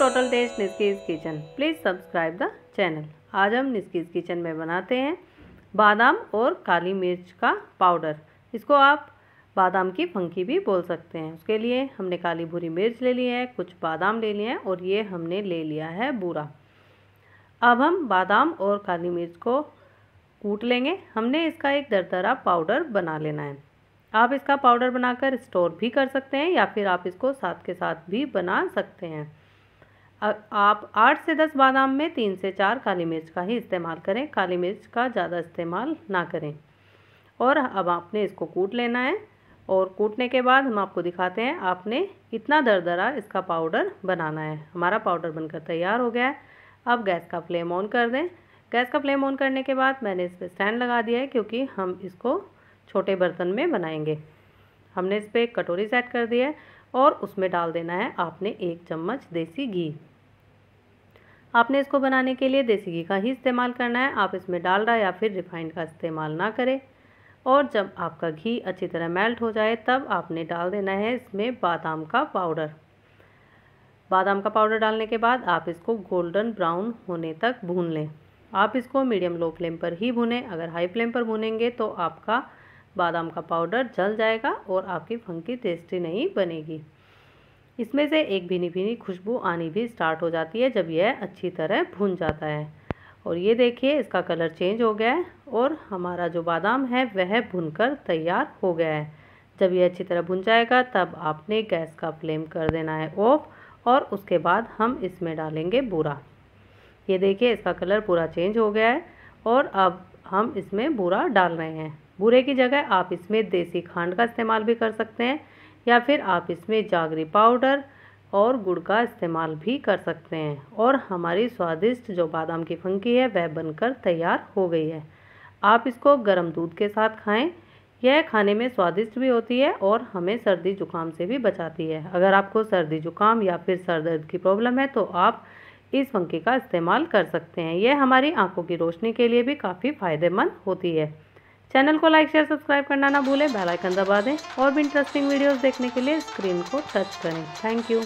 total test निस्कीज kitchen please subscribe the channel आज हम निस्कीज किचन में बनाते हैं बादाम और काली मिर्च का पाउडर इसको आप बादाम की फंकी भी बोल सकते हैं उसके लिए हमने काली भूरी मिर्च ले ली है कुछ बादाम ले लिए हैं और ये हमने ले लिया है बूरा अब हम बादाम और काली मिर्च को कूट लेंगे हमने इसका एक दरदरा पाउडर बना लेना है आप इसका पाउडर बनाकर स्टोर भी कर सकते हैं या फिर आप इसको साथ के साथ भी बना सकते हैं आप आठ से दस बादाम में तीन से चार काली मिर्च का ही इस्तेमाल करें काली मिर्च का ज़्यादा इस्तेमाल ना करें और अब आपने इसको कूट लेना है और कूटने के बाद हम आपको दिखाते हैं आपने इतना दरदरा इसका पाउडर बनाना है हमारा पाउडर बनकर तैयार हो गया है अब गैस का फ्लेम ऑन कर दें गैस का फ्लेम ऑन करने के बाद मैंने इस पर स्टैंड लगा दिया है क्योंकि हम इसको छोटे बर्तन में बनाएंगे हमने इस पर एक कटोरी सेट कर दी है और उसमें डाल देना है आपने एक चम्मच देसी घी आपने इसको बनाने के लिए देसी घी का ही इस्तेमाल करना है आप इसमें डाल रहा या फिर रिफाइंड का इस्तेमाल ना करें और जब आपका घी अच्छी तरह मेल्ट हो जाए तब आपने डाल देना है इसमें बादाम का पाउडर बादाम का पाउडर डालने के बाद आप इसको गोल्डन ब्राउन होने तक भून लें आप इसको मीडियम लो फ्लेम पर ही भुनें अगर हाई फ्लेम पर भूनेंगे तो आपका बादाम का पाउडर जल जाएगा और आपकी फंकी टेस्टी नहीं बनेगी इसमें से एक भीनी भीनी खुशबू आनी भी स्टार्ट हो जाती है जब यह अच्छी तरह भून जाता है और ये देखिए इसका कलर चेंज हो गया है और हमारा जो बादाम है वह भुनकर तैयार हो गया है जब यह अच्छी तरह भुन जाएगा तब आपने गैस का फ्लेम कर देना है ऑफ और उसके बाद हम इसमें डालेंगे बूरा ये देखिए इसका कलर पूरा चेंज हो गया है और अब हम इसमें बूरा डाल रहे हैं बूरे की जगह आप इसमें देसी खांड का इस्तेमाल भी कर सकते हैं या फिर आप इसमें जागरी पाउडर और गुड़ का इस्तेमाल भी कर सकते हैं और हमारी स्वादिष्ट जो बादाम की फंकी है वह बनकर तैयार हो गई है आप इसको गर्म दूध के साथ खाएं यह खाने में स्वादिष्ट भी होती है और हमें सर्दी जुकाम से भी बचाती है अगर आपको सर्दी जुकाम या फिर सर दर्द की प्रॉब्लम है तो आप इस फंकी का इस्तेमाल कर सकते हैं यह हमारी आँखों की रोशनी के लिए भी काफ़ी फ़ायदेमंद होती है चैनल को लाइक शेयर सब्सक्राइब करना ना भूलें बेल आइकन दबा दें और भी इंटरेस्टिंग वीडियोस देखने के लिए स्क्रीन को टच करें थैंक यू